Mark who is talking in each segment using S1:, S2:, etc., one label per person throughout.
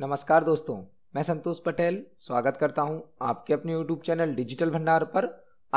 S1: नमस्कार दोस्तों मैं संतोष पटेल स्वागत करता हूं आपके अपने YouTube चैनल डिजिटल भंडार पर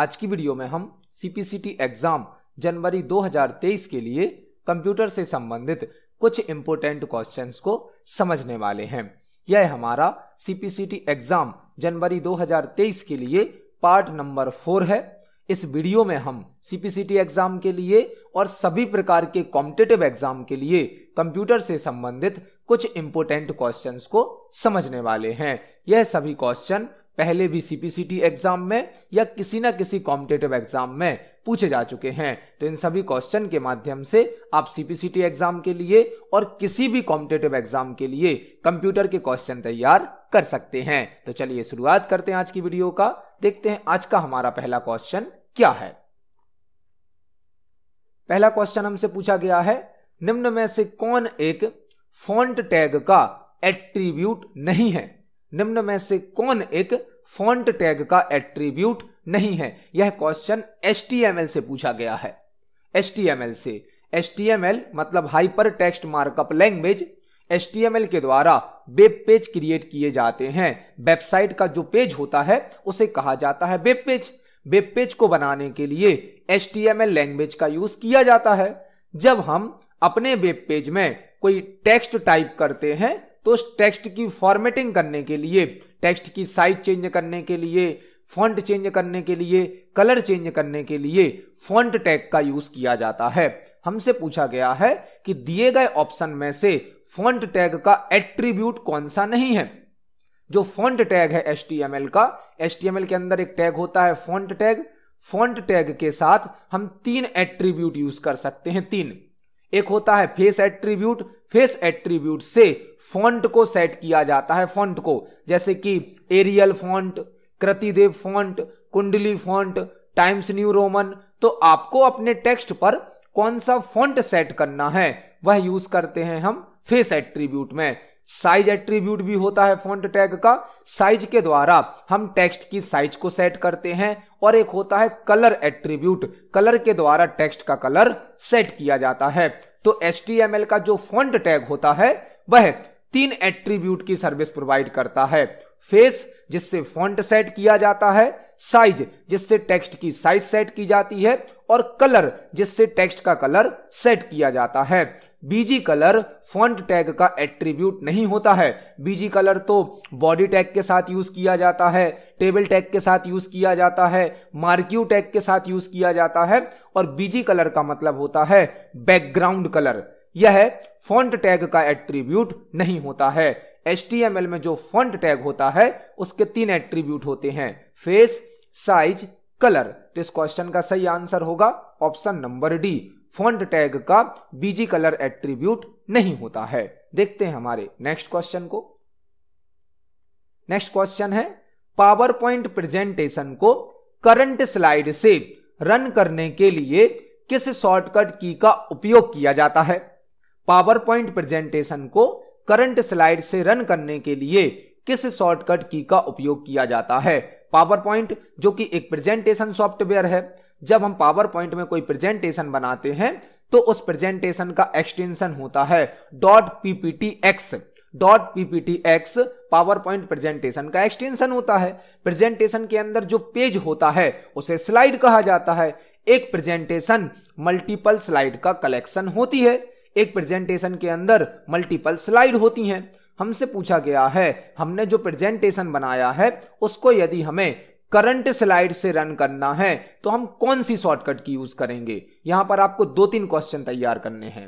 S1: आज की वीडियो में हम CPCT एग्जाम जनवरी 2023 के लिए कंप्यूटर से संबंधित कुछ इंपोर्टेंट क्वेश्चंस को समझने वाले हैं यह हमारा CPCT एग्जाम जनवरी 2023 के लिए पार्ट नंबर फोर है इस वीडियो में हम सीपीसीटी एग्जाम के लिए और सभी प्रकार के कॉम्पिटेटिव एग्जाम के लिए कंप्यूटर से संबंधित कुछ इंपोर्टेंट क्वेश्चन को समझने वाले हैं यह सभी क्वेश्चन पहले भी सीपीसीटी एग्जाम में या किसी ना किसी कॉम्पिटेटिव एग्जाम में पूछे जा चुके हैं तो इन सभी क्वेश्चन के माध्यम से आप सीपीसीटी एग्जाम के लिए और किसी भी कॉम्पिटेटिव एग्जाम के लिए कंप्यूटर के क्वेश्चन तैयार कर सकते हैं तो चलिए शुरुआत करते हैं आज की वीडियो का देखते हैं आज का हमारा पहला क्वेश्चन क्या है पहला क्वेश्चन हमसे पूछा गया है निम्न में से कौन एक फॉन्ट टैग का एट्रीब्यूट नहीं है निम्न में से कौन एक फॉन्ट टैग का एट्रीब्यूट नहीं है यह क्वेश्चन एस से पूछा गया है एस से एस मतलब हाइपर टेक्स्ट मार्कअप लैंग्वेज एस के द्वारा वेब पेज क्रिएट किए जाते हैं वेबसाइट का जो पेज होता है उसे कहा जाता है वेब पेज वेब पेज को बनाने के लिए एच लैंग्वेज का यूज किया जाता है जब हम अपने वेब पेज में कोई टेक्स्ट टाइप करते हैं तो उस टेक्स्ट की फॉर्मेटिंग करने के लिए टेक्स्ट की साइज चेंज करने के लिए फॉन्ट चेंज करने के लिए कलर चेंज करने के लिए फॉन्ट टैग का यूज किया जाता है हमसे पूछा गया है कि दिए गए ऑप्शन में से फॉन्ट टैग का एट्रीब्यूट कौन सा नहीं है जो फॉन्ट टैग है एस का एस के अंदर एक टैग होता है फॉन्ट टैग फॉन्ट टैग के साथ हम तीन एट्रीब्यूट यूज कर सकते हैं तीन एक होता है फेस एट्रीब्यूट फेस एट्रीब्यूट से फॉन्ट को सेट किया जाता है फॉन्ट को जैसे कि Arial font Krutidev font Kundli font Times New Roman तो आपको अपने टेक्स्ट पर कौन सा फॉन्ट सेट करना है वह यूज करते हैं हम फेस एट्रीब्यूट में साइज एट्रीब्यूट भी होता है फॉन्ट टैग का साइज के द्वारा हम टेक्स्ट की साइज को सेट करते हैं और एक होता है कलर एट्रीब्यूट कलर के द्वारा टेक्स्ट का कलर सेट किया जाता है तो एस का जो फॉन्ट टैग होता है वह तीन एट्रीब्यूट की सर्विस प्रोवाइड करता है फेस जिससे फॉन्ट सेट किया जाता है साइज जिससे टेक्स्ट की साइज सेट की जाती है और कलर जिससे टेक्स्ट का कलर सेट किया जाता है बीजी कलर फॉन्ट टैग का एट्रीब्यूट नहीं होता है बीजी कलर तो बॉडी टैग के साथ यूज किया जाता है टेबल टैग के साथ यूज किया जाता है मार्क्यू टैग के साथ यूज किया जाता है और बीजी कलर का मतलब होता है बैकग्राउंड कलर यह फॉन्ट टैग का एट्रीब्यूट नहीं होता है एच में जो फॉन्ट टैग होता है उसके तीन एट्रीब्यूट होते हैं फेस साइज कलर तो इस क्वेश्चन का सही आंसर होगा option number D font tag का बीजी कलर एट्रीब्यूट नहीं होता है देखते हैं हमारे नेक्स्ट क्वेश्चन को नेक्स्ट क्वेश्चन है पावर पॉइंट प्रेजेंटेशन को करंट स्लाइड से रन करने के लिए किस शॉर्टकट की का उपयोग किया जाता है पावर पॉइंट प्रेजेंटेशन को करंट स्लाइड से रन करने के लिए किस शॉर्टकट की का उपयोग किया जाता है पावर पॉइंट जो कि एक प्रेजेंटेशन सॉफ्टवेयर है जब हम पावर पॉइंट में कोई प्रेजेंटेशन बनाते हैं तो उस प्रेजेंटेशन का एक्सटेंशन होता है dot PPT X dot PPT X PowerPoint presentation का एक्सटेंशन होता है प्रेजेंटेशन के अंदर जो पेज होता है उसे स्लाइड कहा जाता है एक प्रेजेंटेशन मल्टीपल स्लाइड का कलेक्शन होती है एक प्रेजेंटेशन के अंदर मल्टीपल स्लाइड होती हैं हमसे पूछा गया है हमने जो प्रेजेंटेशन बनाया है उसको यदि हमें करंट स्लाइड से रन करना है तो हम कौन सी शॉर्टकट की यूज करेंगे यहां पर आपको दो तीन क्वेश्चन तैयार करने हैं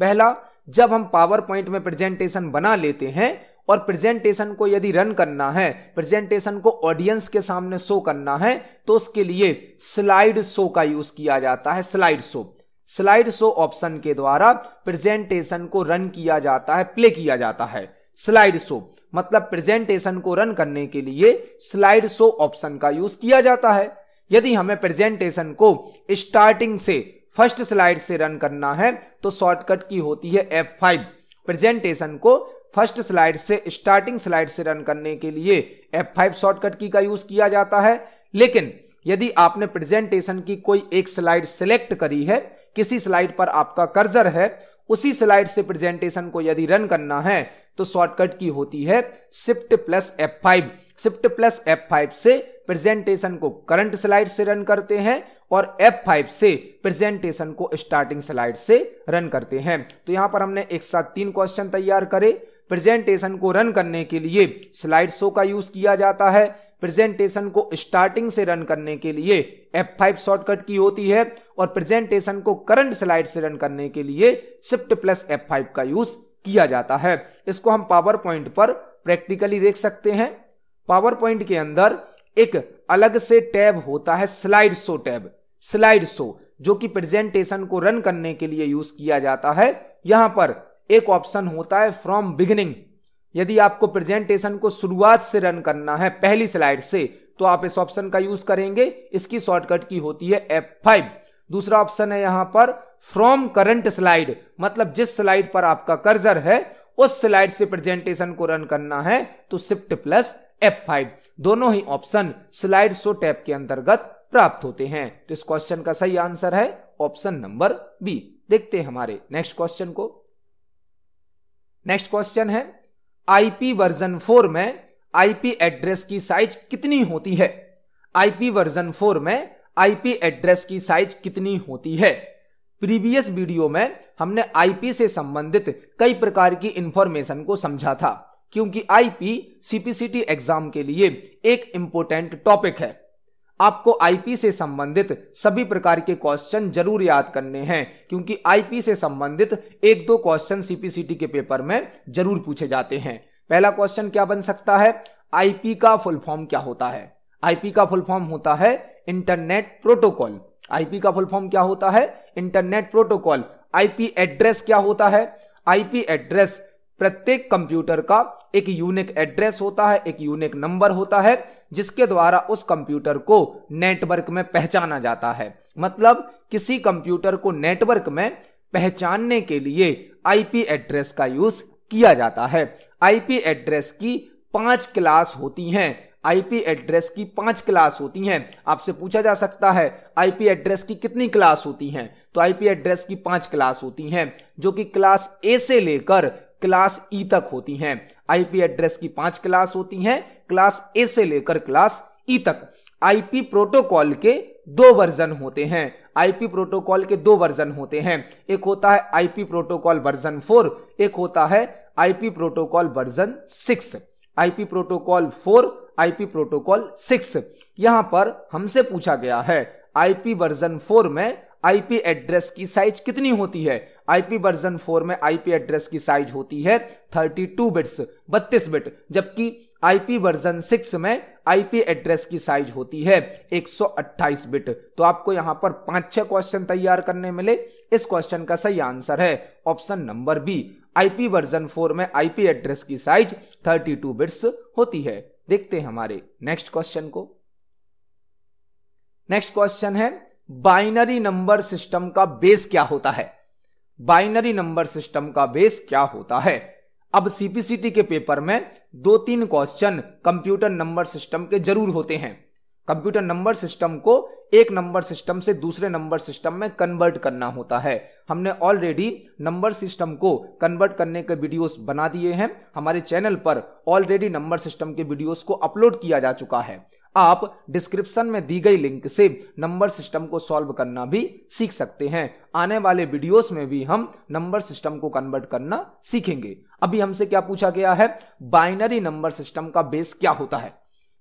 S1: पहला जब हम पावर पॉइंट में प्रेजेंटेशन बना लेते हैं और प्रेजेंटेशन को यदि रन करना है प्रेजेंटेशन को ऑडियंस के सामने शो करना है तो उसके लिए स्लाइड शो का यूज किया जाता है slide show slide show option के द्वारा प्रेजेंटेशन को रन किया जाता है प्ले किया जाता है स्लाइड शो मतलब प्रेजेंटेशन को रन करने के लिए स्लाइड शो ऑप्शन का यूज किया जाता है यदि हमें प्रेजेंटेशन को स्टार्टिंग से फर्स्ट स्लाइड से रन करना है तो शॉर्टकट की होती है F5 प्रेजेंटेशन को फर्स्ट स्लाइड से स्टार्टिंग स्लाइड से रन करने के लिए F5 शॉर्टकट की का यूज किया जाता है लेकिन यदि आपने प्रेजेंटेशन की कोई एक स्लाइड सिलेक्ट करी है किसी स्लाइड पर आपका कर्जर है उसी स्लाइड से प्रेजेंटेशन को यदि रन करना है तो शॉर्टकट की होती है shift plus F five shift plus F five से प्रेजेंटेशन को करंट स्लाइड से रन करते हैं और F5 से प्रेजेंटेशन को स्टार्टिंग स्लाइड से रन करते हैं तो यहां पर हमने एक साथ तीन क्वेश्चन तैयार करे प्रेजेंटेशन को रन करने के लिए स्लाइड शो का यूज किया जाता है प्रेजेंटेशन को स्टार्टिंग से रन करने के लिए F5 शॉर्टकट की होती है और प्रेजेंटेशन को करंट स्लाइड से रन करने के लिए शिफ्ट प्लस F5 का यूज किया जाता है इसको हम पावर पॉइंट पर प्रैक्टिकली देख सकते हैं पावर पॉइंट के अंदर एक अलग से टैब होता है slide show tab slide show जो कि प्रेजेंटेशन को रन करने के लिए यूज किया जाता है यहां पर एक ऑप्शन होता है फ्रॉम बिगिनिंग यदि आपको प्रेजेंटेशन को शुरुआत से रन करना है पहली स्लाइड से तो आप इस ऑप्शन का यूज करेंगे इसकी शॉर्टकट की होती है एफ फाइव दूसरा ऑप्शन है यहां पर फ्रॉम करंट स्लाइड मतलब जिस स्लाइड पर आपका कर्जर है उस स्लाइड से प्रेजेंटेशन को रन करना है तो शिफ्ट प्लस एफ फाइव दोनों ही ऑप्शन स्लाइड शो टैप के अंतर्गत प्राप्त होते हैं तो इस क्वेश्चन का सही आंसर है ऑप्शन नंबर बी देखते हैं हमारे नेक्स्ट क्वेश्चन को नेक्स्ट क्वेश्चन है आईपी वर्जन फोर में आईपी एड्रेस की साइज कितनी होती है आईपी वर्जन फोर में आईपी एड्रेस की साइज कितनी होती है प्रीवियस वीडियो में हमने आईपी से संबंधित कई प्रकार की इंफॉर्मेशन को समझा था क्योंकि आईपी सीपीसीटी एग्जाम के लिए एक इंपॉर्टेंट टॉपिक है आपको आईपी से संबंधित सभी प्रकार के क्वेश्चन जरूर याद करने हैं क्योंकि आईपी से संबंधित एक दो क्वेश्चन सीपीसीटी के पेपर में जरूर पूछे जाते हैं पहला क्वेश्चन क्या बन सकता है आईपी का फुल फॉर्म क्या होता है आईपी का फुल फॉर्म होता है इंटरनेट प्रोटोकॉल आईपी का फुल फॉर्म क्या होता है इंटरनेट प्रोटोकॉल आईपी एड्रेस क्या होता है आईपी एड्रेस प्रत्येक कंप्यूटर का एक यूनिक एड्रेस होता है एक यूनिक नंबर होता है जिसके द्वारा उस कंप्यूटर को नेटवर्क में पहचाना जाता है मतलब किसी कंप्यूटर को नेटवर्क में पहचानने के लिए आईपी एड्रेस का यूज किया जाता है आईपी एड्रेस की पांच क्लास होती हैं आईपी एड्रेस की पांच क्लास होती हैं आपसे पूछा जा सकता है आईपी एड्रेस की कितनी क्लास होती हैं तो आईपी एड्रेस की पांच क्लास होती हैं जो कि क्लास ए से लेकर क्लास ई तक होती हैं आईपी एड्रेस की पांच क्लास होती हैं क्लास ए से लेकर क्लास ई तक आईपी प्रोटोकॉल के दो वर्जन होते हैं आईपी प्रोटोकॉल के दो वर्जन होते हैं एक होता है आईपी प्रोटोकॉल वर्जन फोर एक होता है IP protocol version six IP protocol four IP protocol six यहां पर हमसे पूछा गया है आईपी वर्जन फोर में आईपी एड्रेस की साइज कितनी होती है आईपी वर्जन फोर में आईपी एड्रेस की साइज होती है थर्टी टू बिट्स बत्तीस बिट जबकि आईपी वर्जन सिक्स में आईपी एड्रेस की साइज होती है एक सौ अट्ठाईस बिट तो आपको यहां पर पांच छह क्वेश्चन तैयार करने मिले इस क्वेश्चन का सही आंसर है option number B IP version four में आईपी एड्रेस की साइज 32 बिट्स होती है देखते हैं हमारे नेक्स्ट क्वेश्चन को नेक्स्ट क्वेश्चन है बाइनरी नंबर सिस्टम का बेस क्या होता है बाइनरी नंबर सिस्टम का बेस क्या होता है अब सीपीसीटी के पेपर में दो तीन क्वेश्चन कंप्यूटर नंबर सिस्टम के जरूर होते हैं कंप्यूटर नंबर सिस्टम को एक नंबर सिस्टम से दूसरे नंबर सिस्टम में कन्वर्ट करना होता है हमने ऑलरेडी नंबर सिस्टम को कन्वर्ट करने के वीडियोस बना दिए हैं हमारे चैनल पर ऑलरेडी नंबर सिस्टम के वीडियोस को अपलोड किया जा चुका है आप डिस्क्रिप्शन में दी गई लिंक से नंबर सिस्टम को सॉल्व करना भी सीख सकते हैं आने वाले वीडियोस में भी हम नंबर सिस्टम को कन्वर्ट करना सीखेंगे अभी हमसे क्या पूछा गया है बाइनरी नंबर सिस्टम का बेस क्या होता है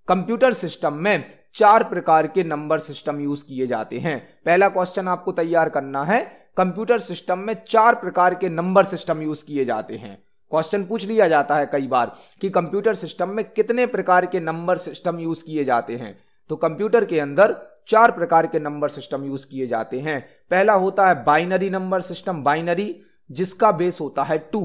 S1: कंप्यूटर सिस्टम में चार प्रकार के नंबर सिस्टम यूज किए जाते हैं पहला क्वेश्चन आपको तैयार करना है कंप्यूटर सिस्टम में चार प्रकार के नंबर सिस्टम यूज किए जाते हैं क्वेश्चन पूछ लिया जाता है कई बार कि कंप्यूटर सिस्टम में कितने प्रकार के नंबर सिस्टम यूज किए जाते हैं तो कंप्यूटर के अंदर चार प्रकार के नंबर सिस्टम यूज किए जाते हैं पहला होता है बाइनरी नंबर सिस्टम बाइनरी जिसका बेस होता है टू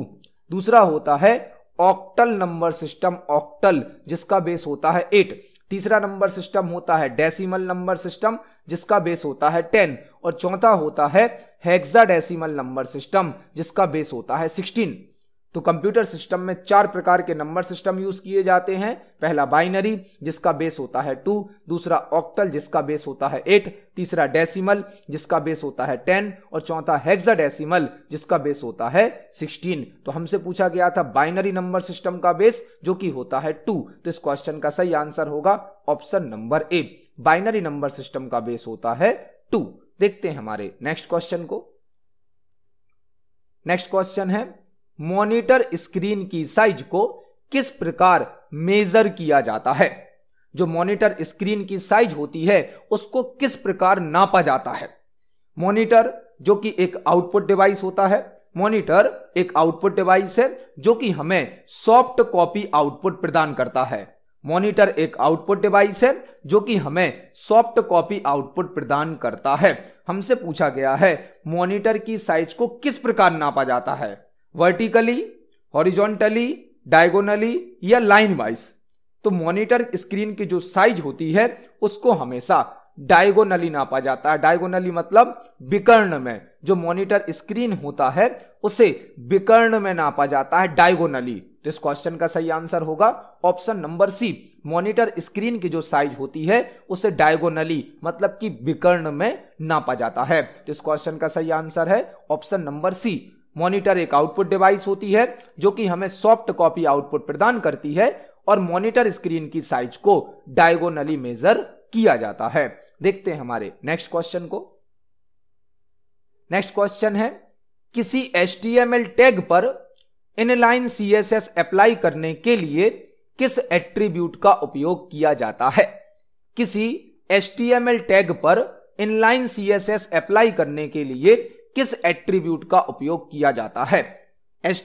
S1: दूसरा होता है ऑक्टल नंबर सिस्टम ऑक्टल जिसका बेस होता है एट तीसरा नंबर सिस्टम होता है डेसिमल नंबर सिस्टम जिसका बेस होता है टेन और चौथा होता है हेक्साडेसिमल नंबर सिस्टम जिसका बेस होता है 16 तो कंप्यूटर सिस्टम में चार प्रकार के नंबर सिस्टम यूज किए जाते हैं पहला बाइनरी जिसका बेस होता है टू दूसरा ऑक्टल जिसका बेस होता है एट तीसरा डेसिमल जिसका बेस होता है टेन और चौथा हेक्साडेसिमल जिसका बेस होता है सिक्सटीन तो हमसे पूछा गया था बाइनरी नंबर सिस्टम का बेस जो कि होता है टू तो इस क्वेश्चन का सही आंसर होगा option number A binary number system का बेस होता है टू देखते हैं हमारे नेक्स्ट क्वेश्चन को नेक्स्ट क्वेश्चन है मॉनिटर स्क्रीन की साइज को किस प्रकार मेजर किया जाता है जो मॉनिटर स्क्रीन की साइज होती है उसको किस प्रकार नापा जाता है मॉनिटर जो कि एक आउटपुट डिवाइस होता है मॉनिटर एक आउटपुट डिवाइस है जो कि हमें सॉफ्ट कॉपी आउटपुट प्रदान करता है मॉनिटर एक आउटपुट डिवाइस है जो कि हमें सॉफ्ट कॉपी आउटपुट प्रदान करता है हमसे पूछा गया है मॉनिटर की साइज को किस प्रकार नापा जाता है वर्टिकली हॉरिजॉन्टली डायगोनली या लाइन वाइज तो मॉनिटर स्क्रीन की जो साइज होती है उसको हमेशा डायगोनली नापा जाता है डायगोनली मतलब विकर्ण में जो मॉनिटर स्क्रीन होता है उसे विकर्ण में नापा जाता है डायगोनली तो इस क्वेश्चन का सही आंसर होगा option number C monitor screen की जो साइज होती है उसे डायगोनली मतलब कि विकर्ण में नापा जाता है तो इस क्वेश्चन का सही आंसर है ऑप्शन नंबर सी मॉनिटर एक आउटपुट डिवाइस होती है जो कि हमें सॉफ्ट कॉपी आउटपुट प्रदान करती है और मॉनिटर स्क्रीन की साइज को डायगोनली मेजर किया जाता है देखते हैं हमारे नेक्स्ट क्वेश्चन को नेक्स्ट क्वेश्चन है किसी एच टैग पर inline C S S apply करने के लिए किस एट्रीब्यूट का उपयोग किया जाता है किसी एच टैग पर inline C S S apply करने के लिए किस एट्रीब्यूट का उपयोग किया जाता है एच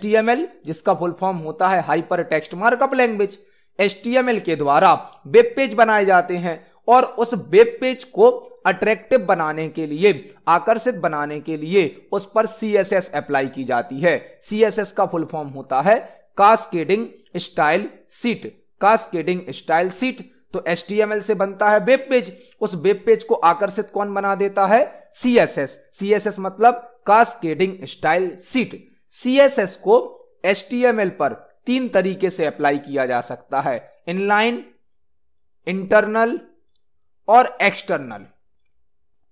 S1: जिसका फुल फॉर्म होता है hyper text markup language H के द्वारा वेब पेज बनाए जाते हैं और उस वेब पेज को अट्रैक्टिव बनाने के लिए आकर्षित बनाने के लिए उस पर सी एस एस अप्लाई की जाती है सी एस एस का फुल फॉर्म होता है cascading style sheet cascading style sheet तो एच से बनता है वेब पेज उस वेब पेज को आकर्षित कौन बना देता है C S S C S S मतलब cascading style sheet C S S को एल पर तीन तरीके से अप्लाई किया जा सकता है इनलाइन इंटरनल और एक्सटर्नल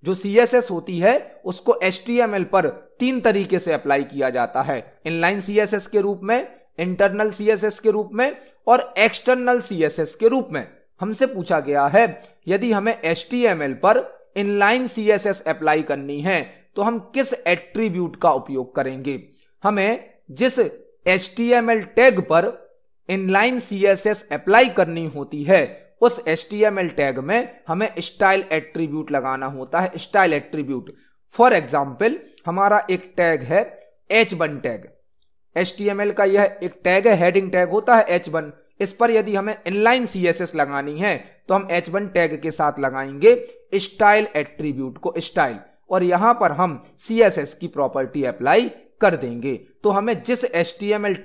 S1: जो सीएसएस होती है उसको एल पर तीन तरीके से अप्लाई किया जाता है इनलाइन सीएसएस के रूप में इंटरनल सीएसएस के रूप में और एक्सटर्नल सीएसएस के रूप में हमसे पूछा गया है यदि हमें एल पर इनलाइन सीएसएस अप्लाई करनी है तो हम किस एट्रीब्यूट का उपयोग करेंगे हमें जिस एच टैग पर इनलाइन सीएसएस अप्लाई करनी होती है उस एस टैग में हमें स्टाइल एट्रीब्यूट लगाना होता है स्टाइल एट्रीब्यूट फॉर एग्जाम्पल हमारा एक टैग है एच वन टैग एल का यह एक टैग है हेडिंग टैग होता है एच वन इस पर यदि हमें इनलाइन एस लगानी है तो हम एच वन टैग के साथ लगाएंगे स्टाइल एट्रीब्यूट को स्टाइल और यहां पर हम एस की प्रॉपर्टी अप्लाई कर देंगे तो हमें जिस एच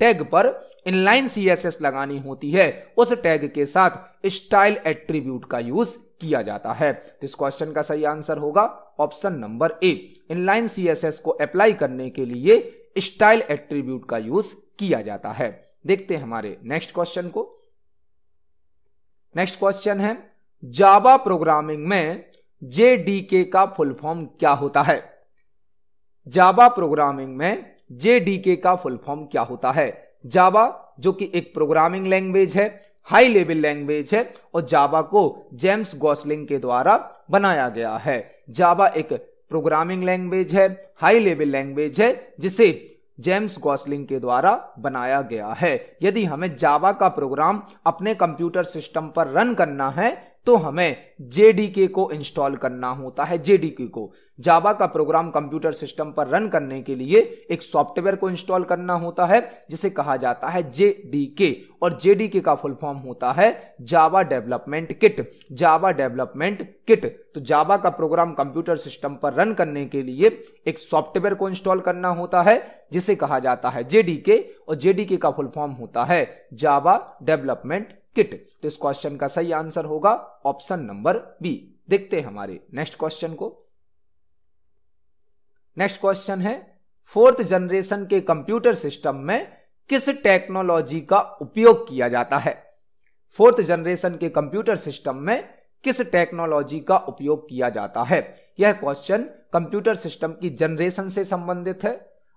S1: टैग पर इनलाइन सी लगानी होती है उस टैग के साथ स्टाइल एट्रीब्यूट का यूज किया जाता है तो इस क्वेश्चन का सही आंसर होगा option number A inline C को अप्लाई करने के लिए स्टाइल एट्रीब्यूट का यूज किया जाता है देखते हैं हमारे नेक्स्ट क्वेश्चन को नेक्स्ट क्वेश्चन है जावा प्रोग्रामिंग में जेडीके का फुल फॉर्म क्या होता है जावा प्रोग्रामिंग में जेडीके का फुल फॉर्म क्या होता है जावा जो कि एक प्रोग्रामिंग लैंग्वेज है हाई लेवल लैंग्वेज है और जावा को जेम्स गॉसलिंग के द्वारा बनाया गया है जावा एक प्रोग्रामिंग लैंग्वेज है हाई लेवल लैंग्वेज है जिसे जेम्स गॉसलिंग के द्वारा बनाया गया है यदि हमें जावा का प्रोग्राम अपने कंप्यूटर सिस्टम पर रन करना है तो हमें जेडीके को इंस्टॉल करना होता है जेडीके को जावा का प्रोग्राम कंप्यूटर सिस्टम पर रन करने के लिए एक सॉफ्टवेयर को इंस्टॉल करना होता है जिसे कहा जाता है जेडीके और जेडीके का फुल फॉर्म होता है Java development kit Java development kit तो जावा का प्रोग्राम कंप्यूटर सिस्टम पर रन करने के लिए एक सॉफ्टवेयर को इंस्टॉल करना होता है जिसे कहा जाता है जेडीके और जेडीके का फुल फॉर्म होता है जावा डेवलपमेंट किट तो इस क्वेश्चन का सही आंसर होगा ऑप्शन नंबर बी देखते हैं हमारे नेक्स्ट क्वेश्चन को नेक्स्ट क्वेश्चन है फोर्थ जनरेशन के कंप्यूटर सिस्टम में किस टेक्नोलॉजी का उपयोग किया जाता है फोर्थ जनरेशन के कंप्यूटर सिस्टम में किस टेक्नोलॉजी का उपयोग किया जाता है यह क्वेश्चन कंप्यूटर सिस्टम की जनरेशन से संबंधित है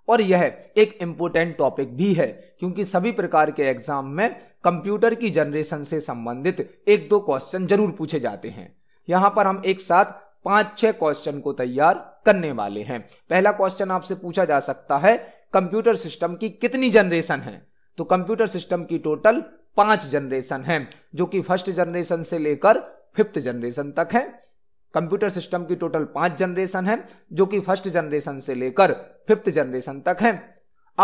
S1: और यह एक इम्पोर्टेंट टॉपिक भी है क्योंकि सभी प्रकार के एग्जाम में कंप्यूटर की जनरेशन से संबंधित एक दो क्वेश्चन जरूर पूछे जाते हैं यहां पर हम एक साथ पांच छह क्वेश्चन को तैयार करने वाले हैं पहला क्वेश्चन आपसे पूछा जा सकता है कंप्यूटर सिस्टम की कितनी जनरेशन है तो कंप्यूटर सिस्टम की टोटल पांच जनरेशन है जो कि फर्स्ट जनरेशन से लेकर फिफ्थ जनरेशन तक है कंप्यूटर सिस्टम की टोटल पांच जनरेशन है जो कि फर्स्ट जनरेशन से लेकर फिफ्थ जनरेशन तक है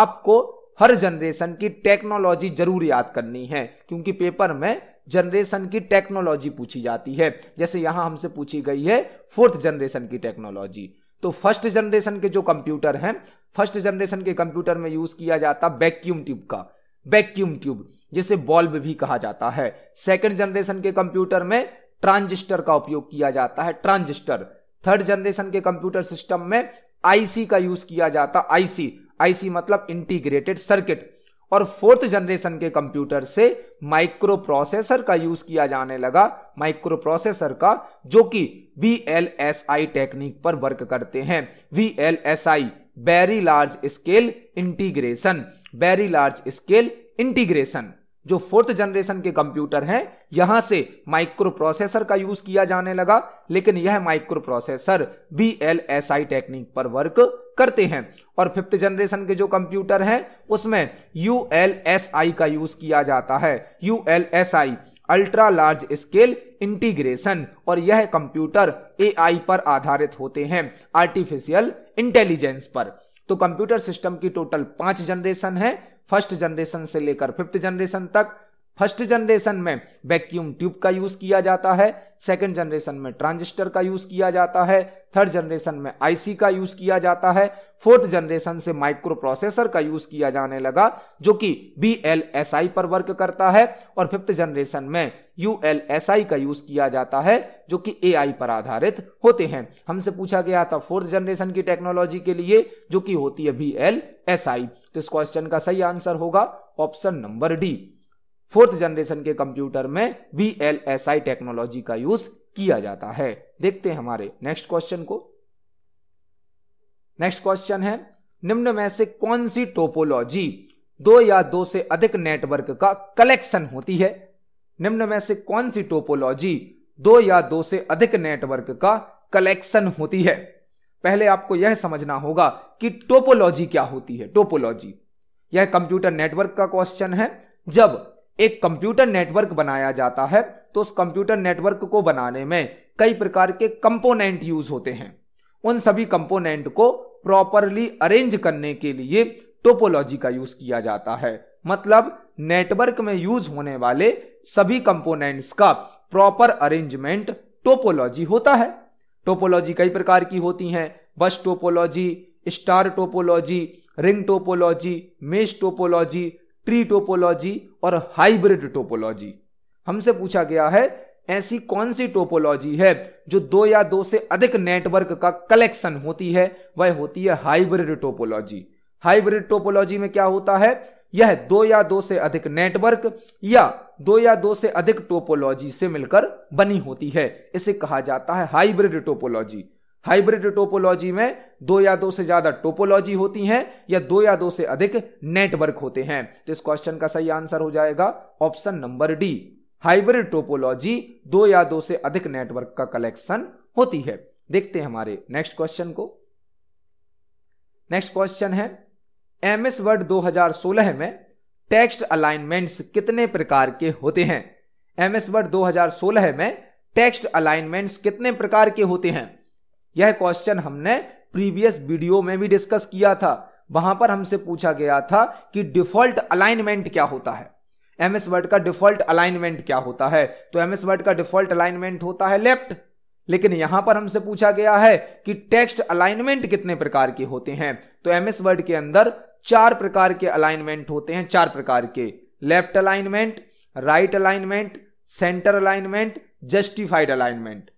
S1: आपको हर जनरेशन की टेक्नोलॉजी जरूर याद करनी है क्योंकि पेपर में जनरेशन की टेक्नोलॉजी पूछी जाती है जैसे यहां हमसे पूछी गई है फोर्थ जनरेशन की टेक्नोलॉजी तो फर्स्ट जनरेशन के जो कंप्यूटर हैं फर्स्ट जनरेशन के कंप्यूटर में यूज किया जाता वैक्यूम ट्यूब का वैक्यूम ट्यूब जिसे बॉल्ब भी कहा जाता है सेकेंड जनरेशन के कंप्यूटर में ट्रांजिस्टर का उपयोग किया जाता है ट्रांजिस्टर थर्ड जनरेशन के कंप्यूटर सिस्टम में आईसी का यूज किया जाता आईसी आईसी मतलब इंटीग्रेटेड सर्किट और फोर्थ जनरेशन के कंप्यूटर से माइक्रो प्रोसेसर का यूज किया जाने लगा माइक्रो प्रोसेसर का जो कि V L S I technique पर वर्क करते हैं V L S I very large scale integration very large scale integration जो फोर्थ जनरेशन के कंप्यूटर हैं यहां से माइक्रो प्रोसेसर का यूज किया जाने लगा लेकिन यह microprocessor B L S I technique पर वर्क करते हैं और फिफ्थ जनरेशन के जो कंप्यूटर हैं उसमें यू एल एस आई का यूज किया जाता है U L S I ultra large scale integration और यह कंप्यूटर ए आई पर आधारित होते हैं आर्टिफिशियल इंटेलिजेंस पर तो कंप्यूटर सिस्टम की टोटल पांच जनरेशन है फर्स्ट जनरेशन से लेकर फिफ्थ जनरेशन तक फर्स्ट जनरेशन में वैक्यूम ट्यूब का यूज किया जाता है सेकंड जनरेशन में ट्रांजिस्टर का यूज किया जाता है थर्ड जनरेशन में आईसी का यूज किया जाता है फोर्थ जनरेशन से माइक्रो प्रोसेसर का यूज किया जाने लगा जो कि बी एल एस आई पर वर्क करता है और फिफ्थ जनरेशन में यू एल एस आई का यूज किया जाता है जो कि ए आई पर आधारित होते हैं हमसे पूछा गया था फोर्थ जनरेशन की टेक्नोलॉजी के लिए जो कि होती है बी एल एस आई तो इस क्वेश्चन का सही आंसर होगा option number D fourth generation के कंप्यूटर में B L S I technology का यूज किया जाता है देखते हैं हमारे नेक्स्ट क्वेश्चन को नेक्स्ट क्वेश्चन है निम्न में से कौन सी टोपोलॉजी दो या दो से अधिक नेटवर्क का कलेक्शन होती है निम्न में से कौन सी टोपोलॉजी दो या दो से अधिक नेटवर्क का कलेक्शन होती है पहले आपको यह समझना होगा कि टोपोलॉजी क्या होती है टोपोलॉजी यह कंप्यूटर नेटवर्क का क्वेश्चन है जब एक कंप्यूटर नेटवर्क बनाया जाता है तो उस कंप्यूटर नेटवर्क को बनाने में कई प्रकार के कंपोनेंट यूज होते हैं उन सभी कंपोनेंट को प्रॉपरली अरेंज करने के लिए टोपोलॉजी का यूज किया जाता है मतलब नेटवर्क में यूज होने वाले सभी कंपोनेंट्स का प्रॉपर अरेंजमेंट टोपोलॉजी होता है टोपोलॉजी कई प्रकार की होती हैं bus topology star topology ring topology mesh topology tree topology और हाइब्रिड टोपोलॉजी हमसे पूछा गया है ऐसी कौन सी टोपोलॉजी है जो दो या दो से अधिक नेटवर्क का कलेक्शन होती है वह होती है हाइब्रिड टोपोलॉजी हाइब्रिड टोपोलॉजी में क्या होता है यह दो या दो से अधिक नेटवर्क या दो या दो से अधिक टोपोलॉजी से मिलकर बनी होती है इसे कहा जाता है हाइब्रिड टोपोलॉजी हाइब्रिड टोपोलॉजी में दो या दो से ज्यादा टोपोलॉजी होती हैं या दो या दो से अधिक नेटवर्क होते हैं तो इस क्वेश्चन का सही आंसर हो जाएगा option number D hybrid topology दो या दो से अधिक नेटवर्क का कलेक्शन होती है देखते हैं हमारे नेक्स्ट क्वेश्चन को नेक्स्ट क्वेश्चन है एमएस वर्ड 2016 में टेक्स्ट अलाइनमेंट्स कितने प्रकार के होते हैं एमएस वर्ड 2016 में टेक्स्ट अलाइनमेंट्स कितने प्रकार के होते हैं यह क्वेश्चन हमने प्रीवियस वीडियो में भी डिस्कस किया था वहां पर हमसे पूछा गया था कि डिफॉल्ट अलाइनमेंट क्या होता है एमएस वर्ड का डिफॉल्ट अलाइनमेंट क्या होता है तो एमएस वर्ड का डिफॉल्ट अलाइनमेंट होता है लेफ्ट लेकिन यहां पर हमसे पूछा गया है कि टेक्स्ट अलाइनमेंट कितने प्रकार के होते हैं तो एमएस वर्ड के अंदर चार प्रकार के अलाइनमेंट होते हैं चार प्रकार के left alignment right alignment centre alignment justified alignment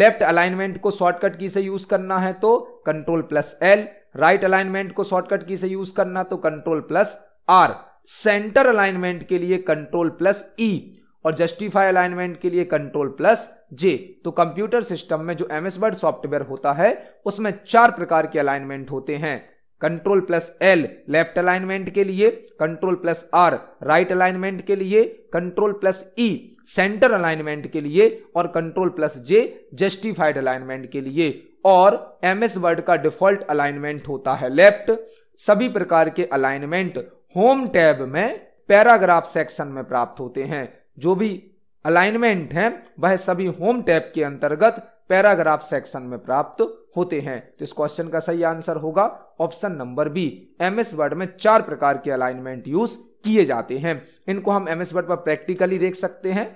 S1: left alignment को शॉर्टकट की से यूज करना है तो control plus L right alignment को शॉर्टकट की से यूज करना तो control plus R centre alignment के लिए कंट्रोल प्लस ई और जस्टिफाई अलाइनमेंट के लिए कंट्रोल प्लस जे तो कंप्यूटर सिस्टम में जो एमएस वर्ड सॉफ्टवेयर होता है उसमें चार प्रकार के अलाइनमेंट होते हैं control plus L left alignment के लिए control plus R right alignment के लिए control plus E centre alignment के लिए और control plus J justified alignment के लिए और एम एस वर्ड का डिफॉल्ट अलाइनमेंट होता है लेफ्ट सभी प्रकार के अलाइनमेंट होम टैब में पैराग्राफ सेक्शन में प्राप्त होते हैं जो भी अलाइनमेंट है वह सभी होम टैब के अंतर्गत पैराग्राफ सेक्शन में प्राप्त होते हैं तो इस क्वेश्चन का सही आंसर होगा option number B M S Word में चार प्रकार के अलाइनमेंट यूज किए जाते हैं इनको हम एम एस वर्ड पर प्रैक्टिकली देख सकते हैं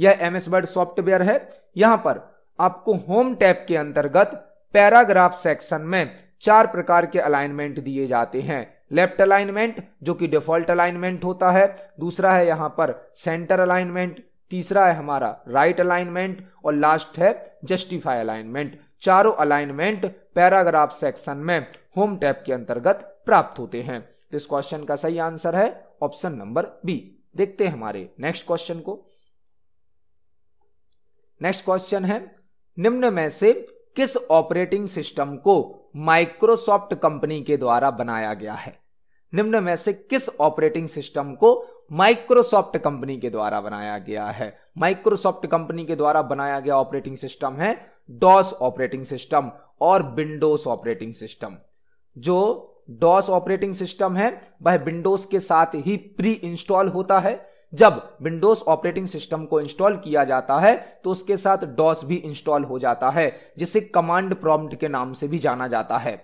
S1: यह एमएस वर्ड सॉफ्टवेयर है यहां पर आपको होम टैप के अंतर्गत पैराग्राफ सेक्शन में चार प्रकार के अलाइनमेंट दिए जाते हैं लेफ्ट अलाइनमेंट जो कि डिफॉल्ट अलाइनमेंट होता है दूसरा है यहां पर सेंटर अलाइनमेंट तीसरा है हमारा राइट अलाइनमेंट और लास्ट है जस्टिफाई अलाइनमेंट चारों अलाइनमेंट पैराग्राफ सेक्शन में होम टैप के अंतर्गत प्राप्त होते हैं इस क्वेश्चन का सही आंसर है ऑप्शन नंबर बी देखते हैं हमारे नेक्स्ट क्वेश्चन को नेक्स्ट क्वेश्चन है निम्न में से किस ऑपरेटिंग सिस्टम को माइक्रोसॉफ्ट कंपनी के द्वारा बनाया गया है निम्न में से किस ऑपरेटिंग सिस्टम को माइक्रोसॉफ्ट कंपनी के द्वारा बनाया गया है माइक्रोसॉफ्ट कंपनी के द्वारा बनाया गया ऑपरेटिंग सिस्टम है डॉस ऑपरेटिंग सिस्टम और विंडोज ऑपरेटिंग सिस्टम जो डॉस ऑपरेटिंग सिस्टम है वह विंडोज के साथ ही प्री इंस्टॉल होता है जब विंडोज ऑपरेटिंग सिस्टम को इंस्टॉल किया जाता है तो उसके साथ डॉस भी इंस्टॉल हो जाता है जिसे कमांड प्रॉम्प्ट के नाम से भी जाना जाता है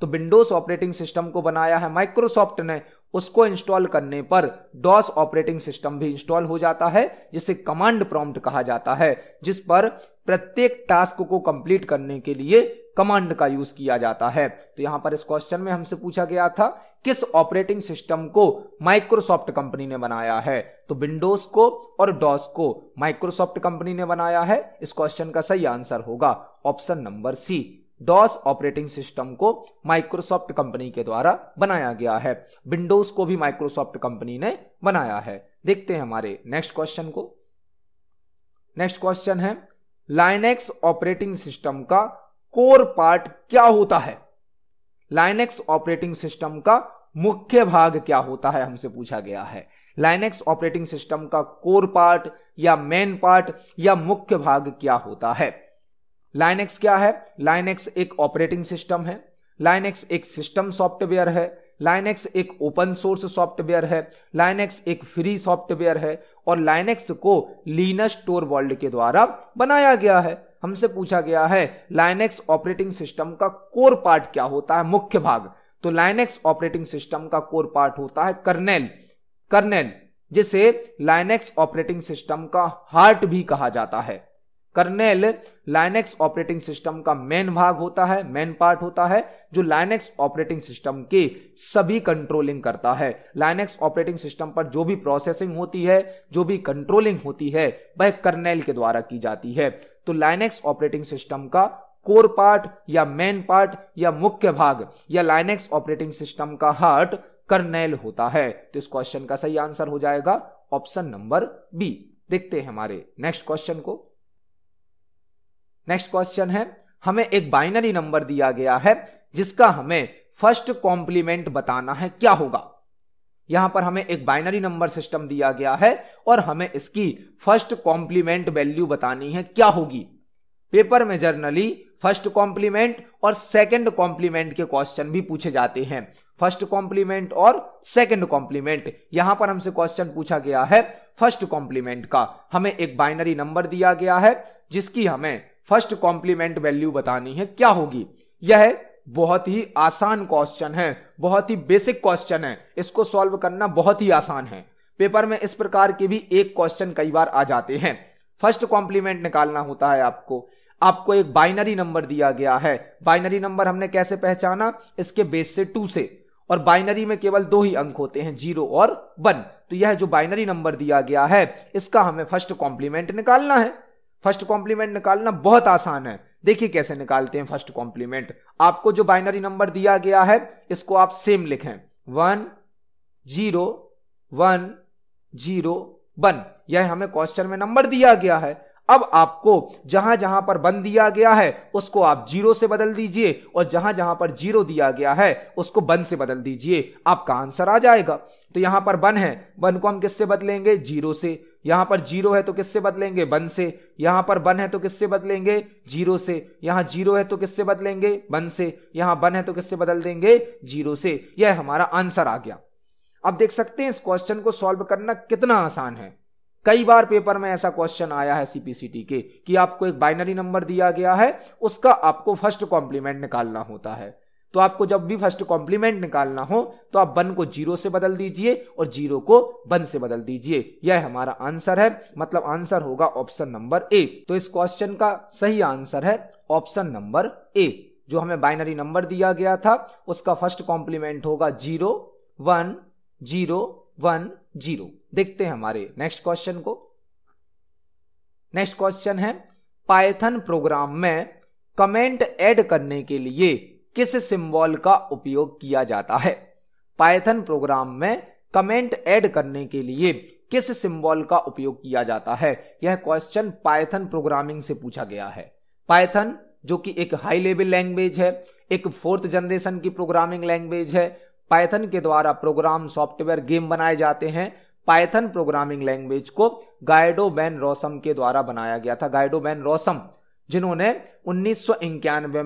S1: तो विंडोज ऑपरेटिंग सिस्टम को बनाया है माइक्रोसॉफ्ट ने उसको इंस्टॉल करने पर डॉस ऑपरेटिंग सिस्टम भी इंस्टॉल हो जाता है जिसे कमांड प्रॉम्प्ट कहा जाता है जिस पर प्रत्येक टास्क को कंप्लीट करने के लिए कमांड का यूज किया जाता है तो यहां पर इस क्वेश्चन में हमसे पूछा गया था किस ऑपरेटिंग सिस्टम को माइक्रोसॉफ्ट कंपनी ने बनाया है तो विंडोज को और डॉस को माइक्रोसॉफ्ट कंपनी ने बनाया है इस क्वेश्चन का सही आंसर होगा option number C DOS operating system को माइक्रोसॉफ्ट कंपनी के द्वारा बनाया गया है विंडोज को भी माइक्रोसॉफ्ट कंपनी ने बनाया है देखते हैं हमारे नेक्स्ट क्वेश्चन को नेक्स्ट क्वेश्चन है लाइनेक्स ऑपरेटिंग सिस्टम का कोर पार्ट क्या होता है लाइनेक्स ऑपरेटिंग सिस्टम का मुख्य भाग क्या होता है हमसे पूछा गया है लाइनेक्स ऑपरेटिंग सिस्टम का कोर पार्ट या मेन पार्ट या मुख्य भाग क्या होता है लाइन एक्स क्या है लाइन एक्स एक ऑपरेटिंग सिस्टम है लाइन एक्स एक सिस्टम सॉफ्टवेयर है लाइन एक्स एक ओपन सोर्स सॉफ्टवेयर है लाइन एक्स एक फ्री सॉफ्टवेयर है और लाइन एक्स को लीनस टोर वर्ल्ड के द्वारा बनाया गया है हमसे पूछा गया है लाइनेक्स ऑपरेटिंग सिस्टम का कोर पार्ट क्या होता है मुख्य भाग तो लाइनेक्स ऑपरेटिंग सिस्टम का कोर पार्ट होता है कर्नेल कर्नेल जिसे लाइनेक्स ऑपरेटिंग सिस्टम का हार्ट भी कहा जाता है कर्नेल लाइनेक्स ऑपरेटिंग सिस्टम का मेन भाग होता है मेन पार्ट होता है जो लाइनेक्स ऑपरेटिंग सिस्टम के सभी कंट्रोलिंग करता है लाइनेक्स ऑपरेटिंग सिस्टम पर जो भी प्रोसेसिंग होती है जो भी कंट्रोलिंग होती है वह कर्नेल के द्वारा की जाती है तो लाइनेक्स ऑपरेटिंग सिस्टम का कोर पार्ट या मेन पार्ट या मुख्य भाग या लाइनेक्स ऑपरेटिंग सिस्टम का हार्ट कर्नेल होता है तो इस क्वेश्चन का सही आंसर हो जाएगा ऑप्शन नंबर बी देखते हैं हमारे नेक्स्ट क्वेश्चन को नेक्स्ट क्वेश्चन है हमें एक बाइनरी नंबर दिया गया है जिसका हमें फर्स्ट कॉम्प्लीमेंट बताना है क्या होगा यहां पर हमें एक बाइनरी नंबर सिस्टम दिया गया है और हमें इसकी फर्स्ट कॉम्प्लीमेंट वैल्यू बतानी है क्या होगी पेपर में जर्नली फर्स्ट कॉम्प्लीमेंट और सेकंड कॉम्प्लीमेंट के क्वेश्चन भी पूछे जाते हैं फर्स्ट कॉम्प्लीमेंट और सेकंड कॉम्प्लीमेंट यहां पर हमसे क्वेश्चन पूछा गया है फर्स्ट कॉम्प्लीमेंट का हमें एक बाइनरी नंबर दिया गया है जिसकी हमें फर्स्ट कॉम्प्लीमेंट वैल्यू बतानी है क्या होगी यह बहुत ही आसान क्वेश्चन है बहुत ही बेसिक क्वेश्चन है इसको सॉल्व करना बहुत ही आसान है पेपर में इस प्रकार के भी एक क्वेश्चन कई बार आ जाते हैं फर्स्ट कॉम्प्लीमेंट निकालना होता है आपको आपको एक बाइनरी नंबर दिया गया है बाइनरी नंबर हमने कैसे पहचाना इसके बेस से टू से और बाइनरी में केवल दो ही अंक होते हैं जीरो और वन तो यह जो बाइनरी नंबर दिया गया है इसका हमें फर्स्ट कॉम्प्लीमेंट निकालना है फर्स्ट कॉम्प्लीमेंट निकालना बहुत आसान है देखिए कैसे निकालते हैं फर्स्ट कॉम्प्लीमेंट आपको जो बाइनरी नंबर दिया गया है इसको आप सेम लिखें one zero one zero one यह हमें क्वेश्चन में नंबर दिया गया है अब आपको जहां जहां पर वन दिया गया है उसको आप जीरो से बदल दीजिए और जहां जहां पर जीरो दिया गया है उसको वन से बदल दीजिए आपका आंसर आ जाएगा तो यहां पर वन है वन को हम किससे बदलेंगे जीरो से यहां पर जीरो है तो किससे बदलेंगे वन से यहां पर वन है तो किससे बदलेंगे जीरो से यहां जीरो है तो किससे बदलेंगे वन से यहां वन है तो किससे बदल देंगे जीरो से यह हमारा आंसर आ गया अब देख सकते हैं इस क्वेश्चन को सॉल्व करना कितना आसान है कई बार पेपर में ऐसा क्वेश्चन आया है सीपीसीटी के कि आपको एक बाइनरी नंबर दिया गया है उसका आपको फर्स्ट कॉम्प्लीमेंट निकालना होता है तो आपको जब भी फर्स्ट कॉम्प्लीमेंट निकालना हो तो आप वन को जीरो से बदल दीजिए और जीरो को वन से बदल दीजिए यह हमारा आंसर है मतलब आंसर होगा ऑप्शन नंबर ए तो इस क्वेश्चन का सही आंसर है ऑप्शन नंबर ए जो हमें बाइनरी नंबर दिया गया था उसका फर्स्ट कॉम्प्लीमेंट होगा zero one zero one zero देखते हैं हमारे नेक्स्ट क्वेश्चन को नेक्स्ट क्वेश्चन है पाइथन प्रोग्राम में कमेंट ऐड करने के लिए किस सिंबल का उपयोग किया जाता है पाइथन प्रोग्राम में कमेंट ऐड करने के लिए किस सिंबल का उपयोग किया जाता है यह क्वेश्चन पाइथन प्रोग्रामिंग से पूछा गया है पाइथन जो कि एक हाई लेवल लैंग्वेज है एक फोर्थ जनरेशन की प्रोग्रामिंग लैंग्वेज है पाइथन के द्वारा प्रोग्राम सॉफ्टवेयर गेम बनाए जाते हैं पाइथन प्रोग्रामिंग लैंग्वेज को गाइडो बैन रोसम के द्वारा बनाया गया था गाइडो बैन रोसम जिन्होंने उन्नीस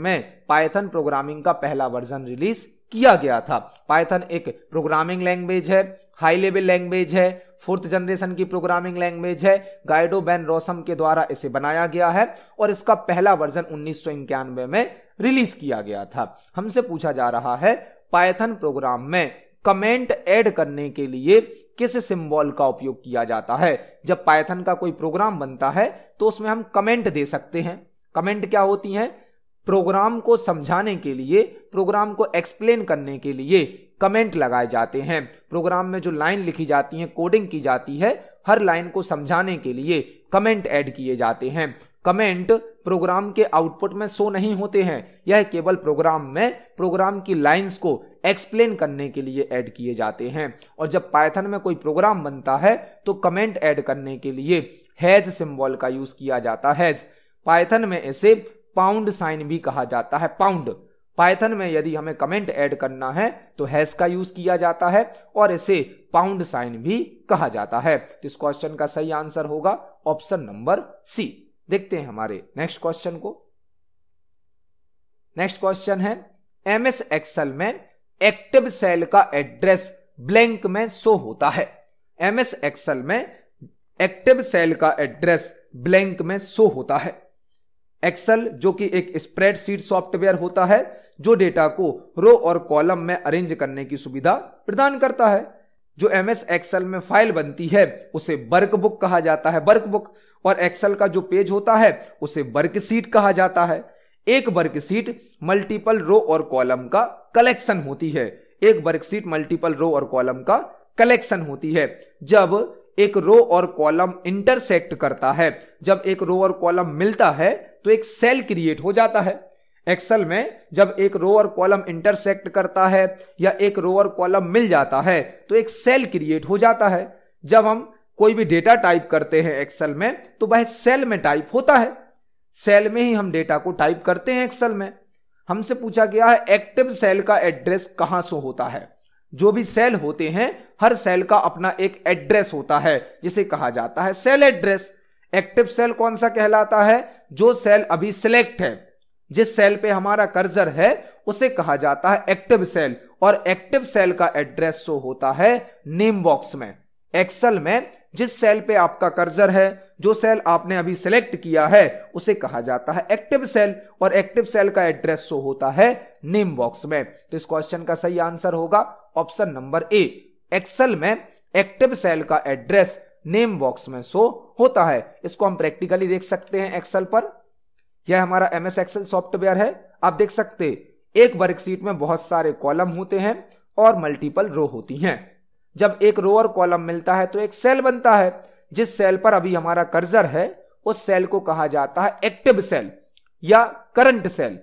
S1: में पाइथन प्रोग्रामिंग का पहला वर्जन रिलीज किया गया था पाइथन एक प्रोग्रामिंग लैंग्वेज है हाई लेवल लैंग्वेज है फोर्थ जनरेशन की प्रोग्रामिंग लैंग्वेज है गाइडो बैन रोसम के द्वारा इसे बनाया गया है और इसका पहला वर्जन उन्नीस में रिलीज किया गया था हमसे पूछा जा रहा है पाइथन प्रोग्राम में कमेंट ऐड करने के लिए किस सिंबल का उपयोग किया जाता है जब पाइथन का कोई प्रोग्राम बनता है तो उसमें हम कमेंट दे सकते हैं कमेंट क्या होती हैं प्रोग्राम को समझाने के लिए प्रोग्राम को एक्सप्लेन करने के लिए कमेंट लगाए जाते हैं प्रोग्राम में जो लाइन लिखी जाती है कोडिंग की जाती है हर लाइन को समझाने के लिए कमेंट ऐड किए जाते हैं कमेंट प्रोग्राम के आउटपुट में शो नहीं होते हैं यह केवल प्रोग्राम में प्रोग्राम की लाइंस को एक्सप्लेन करने के लिए ऐड किए जाते हैं और जब पाइथन में कोई प्रोग्राम बनता है तो कमेंट ऐड करने के लिए हैज सिंबल का यूज किया जाता हैज पाइथन में इसे पाउंड साइन भी कहा जाता है पाउंड पाइथन में यदि हमें कमेंट ऐड करना है तो हैश का यूज किया जाता है और इसे पाउंड साइन भी कहा जाता है तो इस क्वेश्चन का सही आंसर होगा ऑप्शन नंबर सी देखते हैं हमारे नेक्स्ट क्वेश्चन को नेक्स्ट क्वेश्चन है एम एस एक्सएल में एक्टिव सेल का एड्रेस ब्लैंक में शो होता है एम एस एक्सएल में एक्टिव सेल का एड्रेस ब्लैंक में शो होता है एक्सेल जो कि एक स्प्रेडशीट सॉफ्टवेयर होता है जो डेटा को रो और कॉलम में अरेंज करने की सुविधा प्रदान करता है जो एम एस एक्सेल में फाइल बनती है उसे वर्क बुक कहा जाता है वर्क बुक और एक्सेल का जो पेज होता है उसे वर्कशीट कहा जाता है एक वर्कशीट मल्टीपल रो और कॉलम का कलेक्शन होती है एक वर्कशीट मल्टीपल रो और कॉलम का कलेक्शन होती है जब एक रो और कॉलम इंटरसेक्ट करता है जब एक रो और कॉलम मिलता है तो एक सेल क्रिएट हो जाता है एक्सेल में जब एक रो और कॉलम इंटरसेक्ट करता है या एक रो और कॉलम मिल जाता है तो एक सेल क्रिएट हो जाता है जब हम कोई भी डेटा टाइप करते हैं एक्सेल में तो वह सेल में टाइप होता है सेल में ही हम डेटा को टाइप करते हैं एक्सेल में हमसे पूछा गया है एक्टिव सेल का एड्रेस कहां से होता है जो भी सेल होते हैं हर सेल का अपना एक एड्रेस होता है जिसे कहा जाता है सेल एड्रेस एक्टिव सेल कौन सा कहलाता है जो सेल अभी सिलेक्ट है जिस सेल पे हमारा कर्जर है उसे कहा जाता है एक्टिव सेल और एक्टिव सेल का एड्रेस शो होता है नेम बॉक्स में एक्सेल में जिस सेल पे आपका कर्जर है जो सेल आपने अभी सेलेक्ट किया है उसे कहा जाता है एक्टिव सेल और एक्टिव सेल का एड्रेस शो होता है नेम बॉक्स में तो इस क्वेश्चन का सही आंसर होगा ऑप्शन नंबर ए एक्सेल में एक्टिव सेल का एड्रेस नेम बॉक्स में शो होता है इसको हम प्रैक्टिकली देख सकते हैं एक्सेल पर यह हमारा एम एस एक्सेल सॉफ्टवेयर है आप देख सकते एक वर्कशीट में बहुत सारे कॉलम होते हैं और मल्टीपल रो होती हैं जब एक रो और कॉलम मिलता है तो एक सेल बनता है जिस सेल पर अभी हमारा कर्जर है उस सेल को कहा जाता है एक्टिव सेल या करंट सेल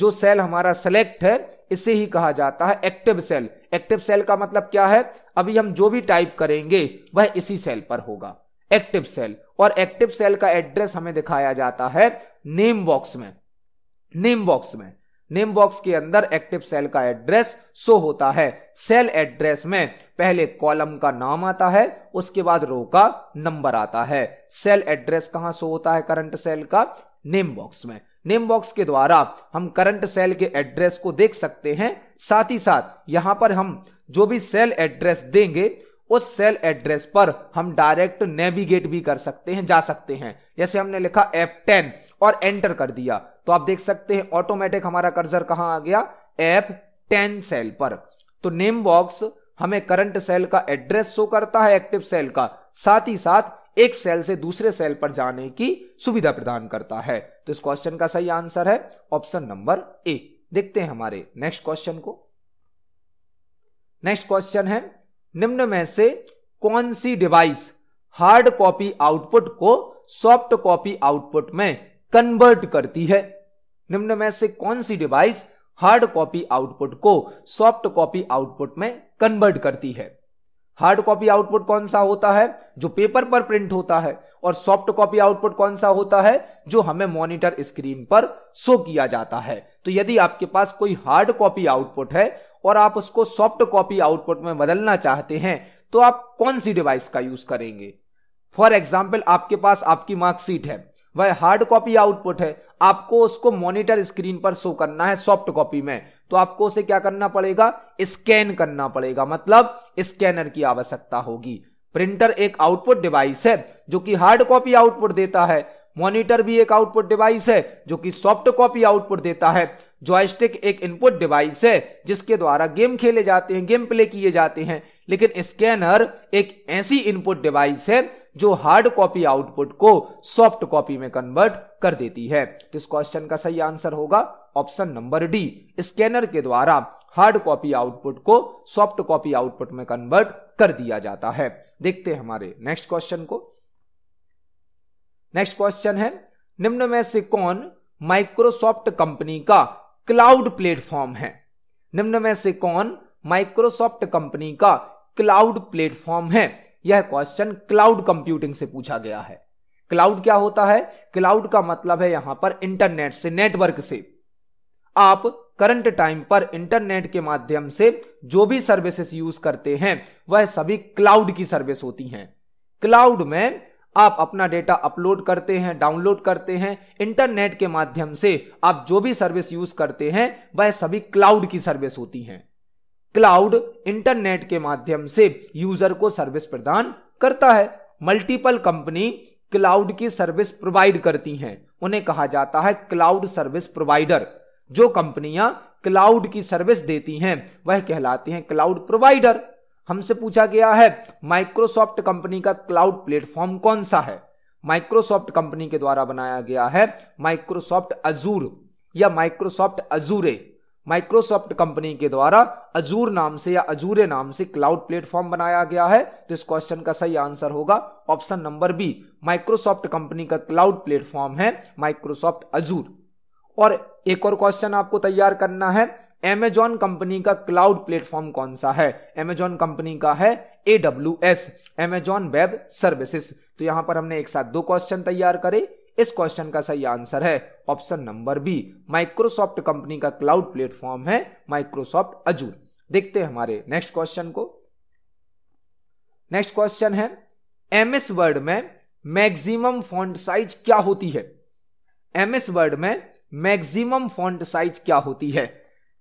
S1: जो सेल हमारा सेलेक्ट है इसे ही कहा जाता है एक्टिव सेल एक्टिव सेल का मतलब क्या है अभी हम जो भी टाइप करेंगे वह इसी सेल पर होगा एक्टिव सेल और एक्टिव सेल का एड्रेस हमें दिखाया जाता है नेम बॉक्स में नेम बॉक्स में नेम बॉक्स के अंदर एक्टिव सेल का एड्रेस शो होता है सेल एड्रेस में पहले कॉलम का नाम आता है उसके बाद रो का नंबर आता है सेल एड्रेस कहां शो होता है करंट सेल का नेम बॉक्स में नेम बॉक्स के द्वारा हम करंट सेल के एड्रेस को देख सकते हैं साथ ही साथ यहां पर हम जो भी सेल एड्रेस देंगे उस सेल एड्रेस पर हम डायरेक्ट नेविगेट भी कर सकते हैं जा सकते हैं जैसे हमने लिखा एप टेन और एंटर कर दिया तो आप देख सकते हैं ऑटोमेटिक हमारा कर्जर कहां आ गया एप टेन सेल पर तो नेम बॉक्स हमें करंट सेल का एड्रेस शो करता है एक्टिव सेल का साथ ही साथ एक सेल से दूसरे सेल पर जाने की सुविधा प्रदान करता है तो इस क्वेश्चन का सही आंसर है ऑप्शन नंबर ए देखते हैं हमारे नेक्स्ट क्वेश्चन को नेक्स्ट क्वेश्चन है निम्न में से कौन सी डिवाइस हार्ड कॉपी आउटपुट को सॉफ्ट कॉपी आउटपुट में कन्वर्ट करती है निम्न में से कौन सी डिवाइस हार्ड कॉपी आउटपुट को सॉफ्ट कॉपी आउटपुट में कन्वर्ट करती है हार्ड कॉपी आउटपुट कौन सा होता है जो पेपर पर प्रिंट होता है और सॉफ्ट कॉपी आउटपुट कौन सा होता है जो हमें मॉनिटर स्क्रीन पर शो किया जाता है तो यदि आपके पास कोई हार्ड कॉपी आउटपुट है और आप उसको सॉफ्ट कॉपी आउटपुट में बदलना चाहते हैं तो आप कौन सी डिवाइस का यूज करेंगे फॉर एग्जाम्पल आपके पास आपकी मार्कशीट है वह हार्ड कॉपी आउटपुट है आपको उसको मॉनिटर स्क्रीन पर शो करना है सॉफ्ट कॉपी में तो आपको उसे क्या करना पड़ेगा स्कैन करना पड़ेगा मतलब स्कैनर की आवश्यकता होगी प्रिंटर एक आउटपुट डिवाइस है जो कि हार्ड कॉपी आउटपुट देता है मॉनिटर भी एक आउटपुट डिवाइस है जो कि सॉफ्ट कॉपी आउटपुट देता है जॉयस्टिक एक इनपुट डिवाइस है जिसके द्वारा गेम खेले जाते हैं गेम प्ले किए जाते हैं लेकिन स्कैनर एक ऐसी इनपुट डिवाइस है जो हार्ड कॉपी आउटपुट को सॉफ्ट कॉपी में कन्वर्ट कर देती है तो इस क्वेश्चन का सही आंसर होगा ऑप्शन नंबर डी स्कैनर के द्वारा हार्ड कॉपी आउटपुट को सॉफ्ट कॉपी आउटपुट में कन्वर्ट कर दिया जाता है देखते हैं हमारे नेक्स्ट क्वेश्चन को नेक्स्ट क्वेश्चन है निम्न में से कौन माइक्रोसॉफ्ट कंपनी का क्लाउड प्लेटफॉर्म है निम्न में से कौन माइक्रोसॉफ्ट कंपनी का क्लाउड प्लेटफॉर्म है यह क्वेश्चन क्लाउड कंप्यूटिंग से पूछा गया है क्लाउड क्या होता है क्लाउड का मतलब है यहां पर इंटरनेट से नेटवर्क से आप करंट टाइम पर इंटरनेट के माध्यम से जो भी सर्विसेज यूज करते हैं वह सभी क्लाउड की सर्विस होती हैं क्लाउड में आप अपना डेटा अपलोड करते हैं डाउनलोड करते हैं इंटरनेट के माध्यम से आप जो भी सर्विस यूज करते हैं वह सभी क्लाउड की सर्विस होती हैं क्लाउड इंटरनेट के माध्यम से यूजर को सर्विस प्रदान करता है मल्टीपल कंपनी क्लाउड की सर्विस प्रोवाइड करती हैं उन्हें कहा जाता है क्लाउड सर्विस प्रोवाइडर जो कंपनियां क्लाउड की सर्विस देती हैं वह कहलाती हैं क्लाउड प्रोवाइडर हमसे पूछा गया है माइक्रोसॉफ्ट कंपनी का क्लाउड प्लेटफॉर्म कौन सा है माइक्रोसॉफ्ट कंपनी के द्वारा बनाया गया है माइक्रोसॉफ्ट अजूर या माइक्रोसॉफ्ट अजूरे माइक्रोसॉफ्ट कंपनी के द्वारा अजूर नाम से या अजूरे नाम से क्लाउड प्लेटफॉर्म बनाया गया है तो इस क्वेश्चन का सही आंसर होगा option number B Microsoft company का क्लाउड प्लेटफॉर्म है माइक्रोसॉफ्ट अजूर और एक और क्वेश्चन आपको तैयार करना है एमेजॉन कंपनी का क्लाउड प्लेटफॉर्म कौन सा है एमेजॉन कंपनी का है A W S Amazon web services तो यहां पर हमने एक साथ दो क्वेश्चन तैयार करे इस क्वेश्चन का सही आंसर है option number B Microsoft company का क्लाउड प्लेटफॉर्म है माइक्रोसॉफ्ट अजूर देखते हैं हमारे नेक्स्ट क्वेश्चन को नेक्स्ट क्वेश्चन है एमएस वर्ड में मैक्सिमम फॉन्ट साइज क्या होती है एमएस वर्ड में मैक्सिमम फॉन्ट साइज क्या होती है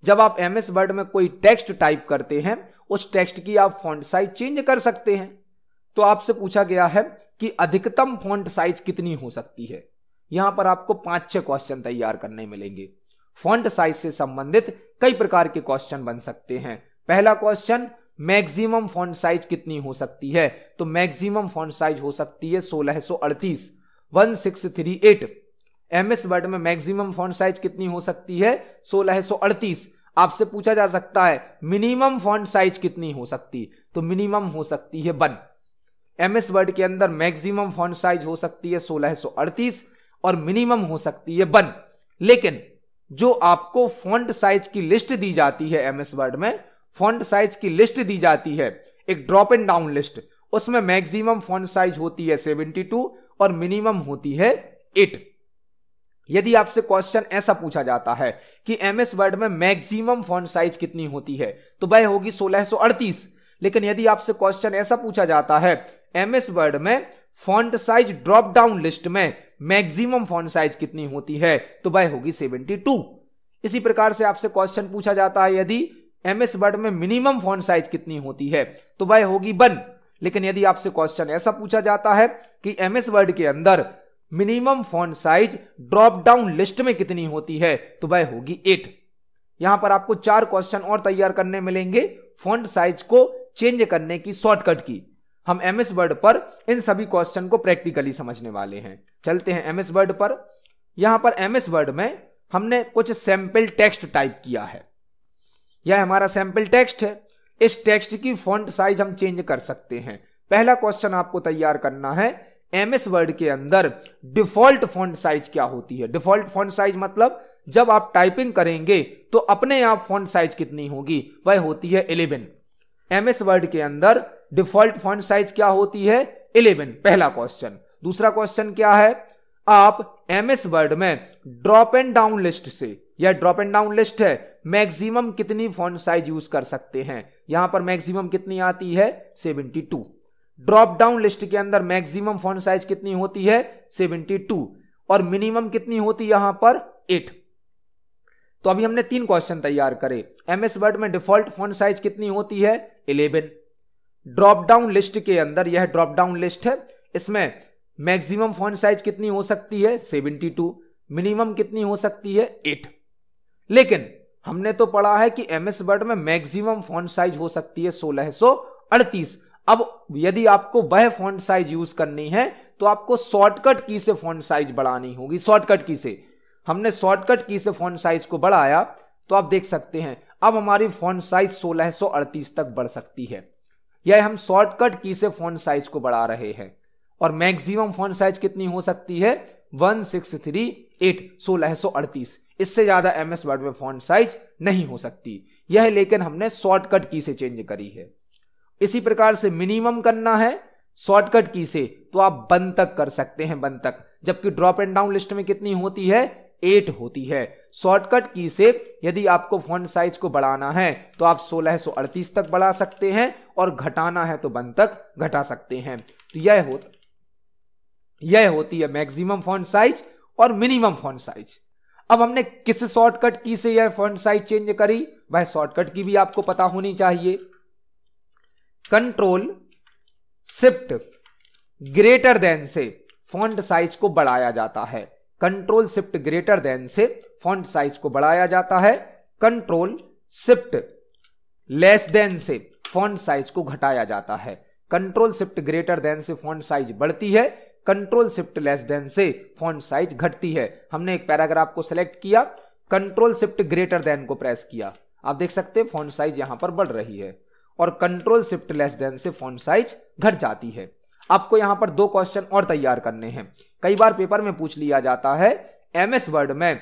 S1: जब आप एम एस वर्ड में कोई टेक्स्ट टाइप करते हैं उस टेक्स्ट की आप फॉन्ट साइज चेंज कर सकते हैं तो आपसे पूछा गया है कि अधिकतम फॉन्ट साइज कितनी हो सकती है यहां पर आपको पांच छह क्वेश्चन तैयार करने मिलेंगे फॉन्ट साइज से संबंधित कई प्रकार के क्वेश्चन बन सकते हैं पहला क्वेश्चन मैक्सिमम फॉन्ट साइज कितनी हो सकती है तो मैक्सिमम फॉन्ट साइज हो सकती है सोलह अड़तीस one six three eight M S Word में मैक्सिमम फॉन्ट साइज कितनी हो सकती है सोलह सो अड़तीस आपसे पूछा जा सकता है मिनिमम फॉन्ट साइज कितनी हो सकती तो मिनिमम हो सकती है वन एम एस वर्ड के अंदर मैक्सिमम फॉन्ट साइज हो सकती है सोलह सो अड़तीस और मिनिमम हो सकती है वन लेकिन जो आपको फॉन्ट साइज की लिस्ट दी जाती है एम एस वर्ड में फॉन्ट साइज की लिस्ट दी जाती है एक ड्रॉप एंड डाउन लिस्ट उसमें मैक्सिमम फॉन्ट साइज होती है 72 और मिनिमम होती है 8 यदि आपसे क्वेश्चन ऐसा पूछा जाता है कि एमएस वर्ड में मैक्सिमम फॉन्ट साइज कितनी होती है तो वह होगी 1638 लेकिन यदि आपसे क्वेश्चन ऐसा पूछा जाता है एमएस वर्ड में font size drop down list में मैक्सिमम फॉन्ट साइज कितनी होती है तो वह होगी 72 इसी प्रकार से आपसे क्वेश्चन पूछा जाता है यदि एमएस वर्ड में मिनिमम फॉन्ट साइज कितनी होती है तो वह होगी वन लेकिन यदि आपसे क्वेश्चन ऐसा पूछा जाता है कि एमएस वर्ड के अंदर minimum font size drop down list में कितनी होती है तो वह होगी एट यहां पर आपको चार क्वेश्चन और तैयार करने मिलेंगे फॉन्ट साइज को चेंज करने की शॉर्टकट की हम एम एस वर्ड पर इन सभी क्वेश्चन को प्रैक्टिकली समझने वाले हैं चलते हैं एम एस वर्ड पर यहां पर एम एस वर्ड में हमने कुछ सैंपल टेक्स्ट टाइप किया है यह हमारा सैंपल टेक्स्ट है इस टेक्स्ट की फॉन्ट साइज हम चेंज कर सकते हैं पहला क्वेश्चन आपको तैयार करना है एम एस वर्ड के अंदर डिफॉल्ट फॉन्ट साइज क्या होती है डिफॉल्ट फॉन्ट साइज मतलब जब आप टाइपिंग करेंगे तो अपने आप फॉन्ट साइज कितनी होगी वह होती है इलेवन एम एस वर्ड के अंदर डिफॉल्ट फॉन्ट साइज क्या होती है इलेवन पहला क्वेश्चन दूसरा क्वेश्चन क्या है आप एम एस वर्ड में ड्रॉप एंड डाउन लिस्ट से या ड्रॉप एंड डाउन लिस्ट है मैक्सिमम कितनी फॉन्ट साइज यूज कर सकते हैं यहां पर मैक्सिमम कितनी आती है टू ड्रॉप डाउन लिस्ट के अंदर मैक्सिमम फॉन्ट साइज कितनी होती है 72 और मिनिमम कितनी होती है यहां पर 8 तो अभी हमने तीन क्वेश्चन तैयार करे एमएस वर्ड में डिफॉल्ट फॉन्ट साइज कितनी होती है 11 ड्रॉप डाउन लिस्ट के अंदर यह ड्रॉप डाउन लिस्ट है इसमें मैक्सिमम फॉन्ट साइज कितनी हो सकती है 72 मिनिमम कितनी हो सकती है 8 लेकिन हमने तो पढ़ा है कि एमएस वर्ड में मैक्सिमम फॉन्ट साइज हो सकती है सोलह सो अड़तीस अब यदि आपको वह फॉन्ट साइज यूज करनी है तो आपको शॉर्टकट की से फॉन्ट साइज बढ़ानी होगी शॉर्टकट की से हमने शॉर्टकट की से फॉन्ट साइज को बढ़ाया तो आप देख सकते हैं अब हमारी फॉन्ट साइज 1638 तक बढ़ सकती है यह हम शॉर्टकट की से फॉन्ट साइज को बढ़ा रहे हैं और मैक्सिमम फॉन्ट साइज कितनी हो सकती है वन सिक्स थ्री एट सोलह सो अड़तीस इससे ज्यादा एमएस वर्ड में फॉन्ट साइज नहीं हो सकती यह लेकिन हमने शॉर्टकट की से चेंज करी है इसी प्रकार से मिनिमम करना है शॉर्टकट की से तो आप बन तक कर सकते हैं बन तक जबकि ड्रॉप एंड डाउन लिस्ट में कितनी होती है एट होती है शॉर्टकट की से यदि आपको फोन साइज को बढ़ाना है तो आप सोलह सो तक बढ़ा सकते हैं और घटाना है तो बन तक घटा सकते हैं तो यह हो यह होती है मैक्सिमम फोन साइज और मिनिमम फोन साइज अब हमने किस शॉर्टकट की से यह फोन साइज चेंज करी वह शॉर्टकट की भी आपको पता होनी चाहिए कंट्रोल शिफ्ट ग्रेटर देन से फॉन्ट साइज को बढ़ाया जाता है कंट्रोल शिफ्ट ग्रेटर देन से फॉन्ट साइज को बढ़ाया जाता है कंट्रोल शिफ्ट लेस देन से फॉन्ट साइज को घटाया जाता है कंट्रोल शिफ्ट ग्रेटर देन से फॉन्ट साइज बढ़ती है कंट्रोल शिफ्ट लेस देन से फॉन्ट साइज घटती है हमने एक पैराग्राफ को सिलेक्ट किया कंट्रोल शिफ्ट ग्रेटर देन को प्रेस किया आप देख सकते हैं फॉन्ट साइज यहां पर बढ़ रही है और कंट्रोल शिफ्ट लेस देन से फॉन्ट साइज घट जाती है आपको यहां पर दो क्वेश्चन और तैयार करने हैं कई बार पेपर में पूछ लिया जाता है एमएस वर्ड में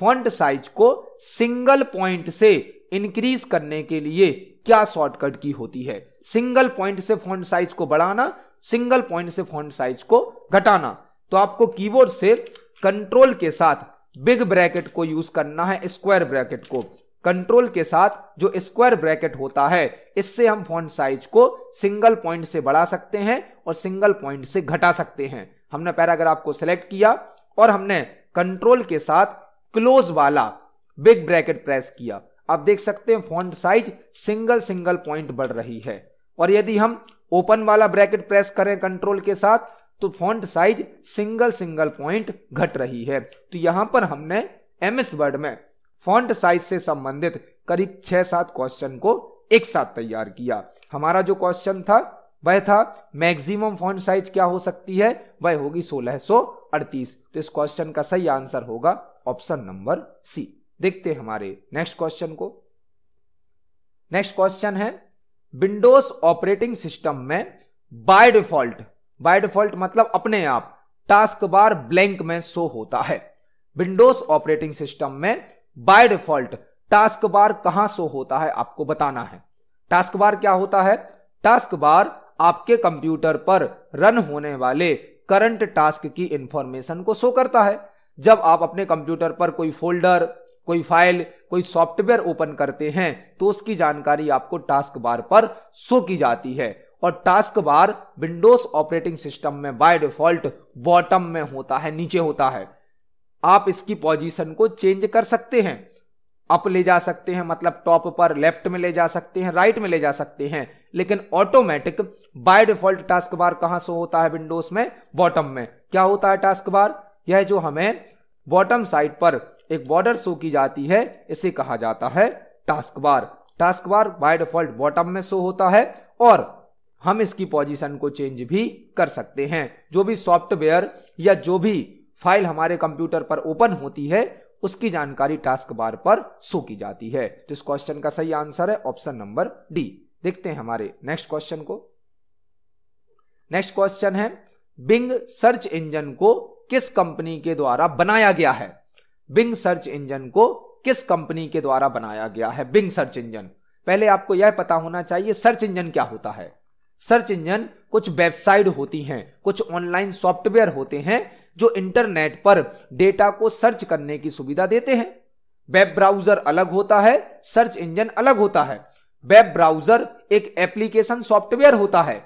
S1: फॉन्ट साइज को सिंगल पॉइंट से इंक्रीज करने के लिए क्या शॉर्टकट की होती है सिंगल पॉइंट से फॉन्ट साइज को बढ़ाना सिंगल पॉइंट से फॉन्ट साइज को घटाना तो आपको कीबोर्ड से कंट्रोल के साथ बिग ब्रैकेट को यूज करना है स्क्वायर ब्रैकेट को कंट्रोल के साथ जो स्क्वायर ब्रैकेट होता है इससे हम फॉन्ट साइज को सिंगल पॉइंट से बढ़ा सकते हैं और सिंगल पॉइंट से घटा सकते हैं हमने पैराग्राफ को सिलेक्ट किया और हमने कंट्रोल के साथ क्लोज वाला बिग ब्रैकेट प्रेस किया आप देख सकते हैं font size single single point बढ़ रही है और यदि हम ओपन वाला ब्रैकेट प्रेस करें कंट्रोल के साथ तो font size single single point घट रही है तो यहां पर हमने एमएस वर्ड में फॉन्ट साइज से संबंधित करीब छह सात क्वेश्चन को एक साथ तैयार किया हमारा जो क्वेश्चन था वह था मैक्सिमम फॉन्ट साइज क्या हो सकती है वह होगी सोलह सो अड़तीस तो इस क्वेश्चन का सही आंसर होगा ऑप्शन नंबर सी देखते हमारे नेक्स्ट क्वेश्चन को नेक्स्ट क्वेश्चन है विंडोज ऑपरेटिंग सिस्टम में बाय डिफॉल्ट बाय डिफॉल्ट मतलब अपने आप टास्क बार ब्लैंक में शो होता है विंडोज ऑपरेटिंग सिस्टम में बाय डिफॉल्ट टास्क बार कहां शो होता है आपको बताना है टास्क बार क्या होता है टास्क बार आपके कंप्यूटर पर रन होने वाले करंट टास्क की इंफॉर्मेशन को शो करता है जब आप अपने कंप्यूटर पर कोई फोल्डर कोई फाइल कोई सॉफ्टवेयर ओपन करते हैं तो उसकी जानकारी आपको टास्क बार पर शो की जाती है और task bar Windows operating system में बाय डिफॉल्ट बॉटम में होता है नीचे होता है आप इसकी पोजीशन को चेंज कर सकते हैं अप ले जा सकते हैं मतलब टॉप पर लेफ्ट में ले जा सकते हैं राइट में ले जा सकते हैं लेकिन automatic by default task bar कहां से होता है विंडोज में बॉटम में क्या होता है टास्क बार यह जो हमें बॉटम साइड पर एक बॉर्डर शो की जाती है इसे कहा जाता है task bar task bar by default bottom में शो होता है और हम इसकी पोजीशन को चेंज भी कर सकते हैं जो भी सॉफ्टवेयर या जो भी फाइल हमारे कंप्यूटर पर ओपन होती है उसकी जानकारी टास्क बार पर शो की जाती है तो इस क्वेश्चन का सही आंसर है ऑप्शन नंबर डी देखते हैं हमारे नेक्स्ट क्वेश्चन को नेक्स्ट क्वेश्चन है बिंग सर्च इंजन को किस कंपनी के द्वारा बनाया गया है बिंग सर्च इंजन को किस कंपनी के द्वारा बनाया गया है बिंग सर्च इंजन पहले आपको यह पता होना चाहिए सर्च इंजन क्या होता है सर्च इंजन कुछ वेबसाइट होती हैं कुछ ऑनलाइन सॉफ्टवेयर होते हैं जो इंटरनेट पर डेटा को सर्च करने की सुविधा देते हैं वेब ब्राउजर अलग होता है सर्च इंजन अलग होता है वेब ब्राउजर एक एप्लीकेशन सॉफ्टवेयर होता है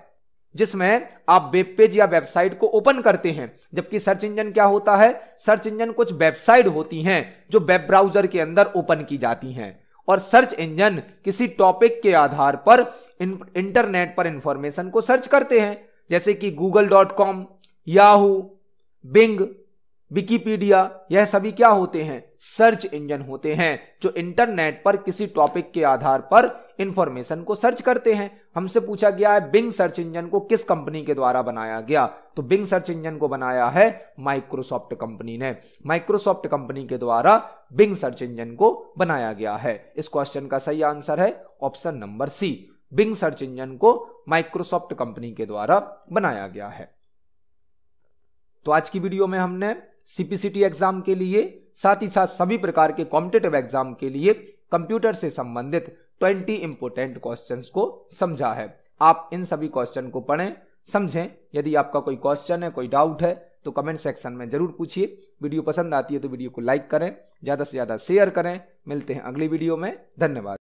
S1: जिसमें आप वेब पेज या वेबसाइट को ओपन करते हैं जबकि सर्च इंजन क्या होता है सर्च इंजन कुछ वेबसाइट होती हैं जो वेब ब्राउजर के अंदर ओपन की जाती हैं और सर्च इंजन किसी टॉपिक के आधार पर इंटरनेट पर इंफॉर्मेशन को सर्च करते हैं जैसे कि Google dot com Yahoo Bing Wikipedia यह सभी क्या होते हैं सर्च इंजन होते हैं जो इंटरनेट पर किसी टॉपिक के आधार पर इंफॉर्मेशन को सर्च करते हैं हमसे पूछा गया है बिंग सर्च इंजन को किस कंपनी के द्वारा बनाया गया तो बिंग सर्च इंजन को बनाया है माइक्रोसॉफ्ट कंपनी ने माइक्रोसॉफ्ट कंपनी के द्वारा बिंग सर्च इंजन को बनाया गया है इस क्वेश्चन का सही आंसर है option number C Bing search engine को माइक्रोसॉफ्ट कंपनी के द्वारा बनाया गया है तो आज की वीडियो में हमने सीपीसीटी एग्जाम के लिए साथ ही साथ सभी प्रकार के कॉम्पिटेटिव एग्जाम के लिए कंप्यूटर से संबंधित 20 इंपोर्टेंट क्वेश्चंस को समझा है आप इन सभी क्वेश्चन को पढ़ें समझें यदि आपका कोई क्वेश्चन है कोई डाउट है तो कमेंट सेक्शन में जरूर पूछिए वीडियो पसंद आती है तो वीडियो को लाइक करें ज़्यादा से ज़्यादा शेयर करें मिलते हैं अगली वीडियो में धन्यवाद